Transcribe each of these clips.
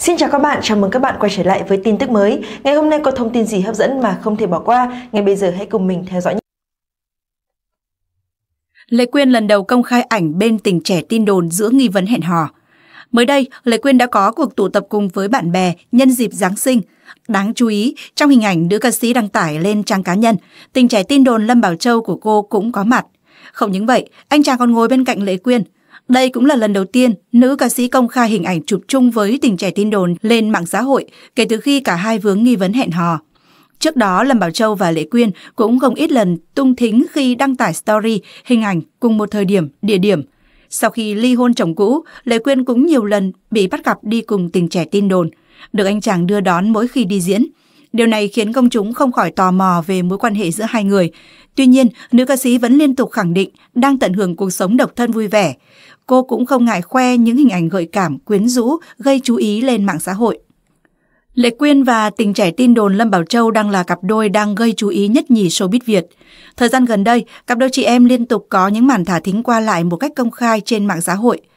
Xin chào các bạn, chào mừng các bạn quay trở lại với tin tức mới. Ngày hôm nay có thông tin gì hấp dẫn mà không thể bỏ qua? Ngay bây giờ hãy cùng mình theo dõi. nhé. Lê Quyên lần đầu công khai ảnh bên tình trẻ tin đồn giữa nghi vấn hẹn hò. Mới đây, Lê Quyên đã có cuộc tụ tập cùng với bạn bè nhân dịp Giáng sinh. Đáng chú ý, trong hình ảnh nữ ca sĩ đăng tải lên trang cá nhân, tình trẻ tin đồn Lâm Bảo Châu của cô cũng có mặt. Không những vậy, anh chàng còn ngồi bên cạnh Lê Quyên, đây cũng là lần đầu tiên nữ ca sĩ công khai hình ảnh chụp chung với tình trẻ tin đồn lên mạng xã hội kể từ khi cả hai vướng nghi vấn hẹn hò. Trước đó, Lâm Bảo Châu và Lệ Quyên cũng không ít lần tung thính khi đăng tải story hình ảnh cùng một thời điểm, địa điểm. Sau khi ly hôn chồng cũ, Lệ Quyên cũng nhiều lần bị bắt gặp đi cùng tình trẻ tin đồn, được anh chàng đưa đón mỗi khi đi diễn. Điều này khiến công chúng không khỏi tò mò về mối quan hệ giữa hai người. Tuy nhiên, nữ ca sĩ vẫn liên tục khẳng định đang tận hưởng cuộc sống độc thân vui vẻ. Cô cũng không ngại khoe những hình ảnh gợi cảm, quyến rũ, gây chú ý lên mạng xã hội. Lệ Quyên và tình trẻ tin đồn Lâm Bảo Châu đang là cặp đôi đang gây chú ý nhất nhì showbiz Việt. Thời gian gần đây, cặp đôi chị em liên tục có những màn thả thính qua lại một cách công khai trên mạng xã hội –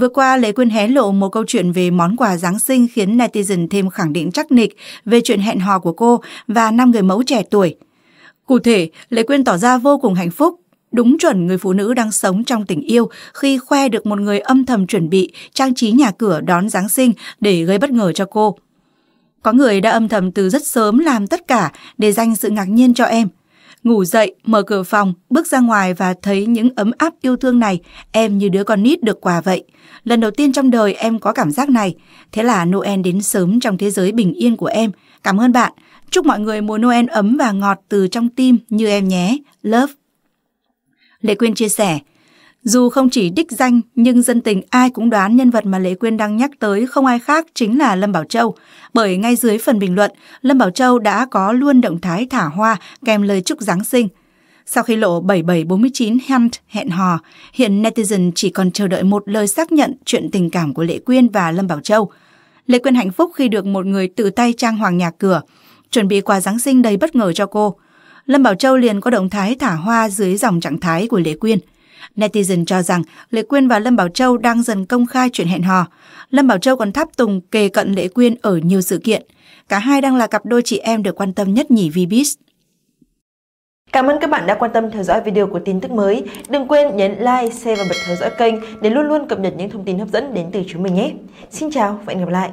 Vừa qua, Lệ Quyên hé lộ một câu chuyện về món quà Giáng sinh khiến netizen thêm khẳng định chắc nịch về chuyện hẹn hò của cô và năm người mẫu trẻ tuổi. Cụ thể, Lệ Quyên tỏ ra vô cùng hạnh phúc, đúng chuẩn người phụ nữ đang sống trong tình yêu khi khoe được một người âm thầm chuẩn bị trang trí nhà cửa đón Giáng sinh để gây bất ngờ cho cô. Có người đã âm thầm từ rất sớm làm tất cả để dành sự ngạc nhiên cho em – Ngủ dậy, mở cửa phòng, bước ra ngoài và thấy những ấm áp yêu thương này, em như đứa con nít được quà vậy. Lần đầu tiên trong đời em có cảm giác này. Thế là Noel đến sớm trong thế giới bình yên của em. Cảm ơn bạn. Chúc mọi người mùa Noel ấm và ngọt từ trong tim như em nhé. Love. Lệ Quyên chia sẻ, dù không chỉ đích danh, nhưng dân tình ai cũng đoán nhân vật mà Lệ Quyên đang nhắc tới không ai khác chính là Lâm Bảo Châu. Bởi ngay dưới phần bình luận, Lâm Bảo Châu đã có luôn động thái thả hoa kèm lời chúc Giáng sinh. Sau khi lộ 7749 Hunt hẹn hò, hiện netizen chỉ còn chờ đợi một lời xác nhận chuyện tình cảm của Lệ Quyên và Lâm Bảo Châu. Lệ Quyên hạnh phúc khi được một người từ tay trang hoàng nhà cửa, chuẩn bị quà Giáng sinh đầy bất ngờ cho cô. Lâm Bảo Châu liền có động thái thả hoa dưới dòng trạng thái của Lệ Quyên – Netizen cho rằng Lệ Quyên và Lâm Bảo Châu đang dần công khai chuyện hẹn hò. Lâm Bảo Châu còn tháp tùng kề cận Lệ Quyên ở nhiều sự kiện. Cả hai đang là cặp đôi chị em được quan tâm nhất nhỉ Vbiz. Cảm ơn các bạn đã quan tâm theo dõi video của tin tức mới. Đừng quên nhấn like, share và bật theo dõi kênh để luôn luôn cập nhật những thông tin hấp dẫn đến từ chúng mình nhé. Xin chào và hẹn gặp lại!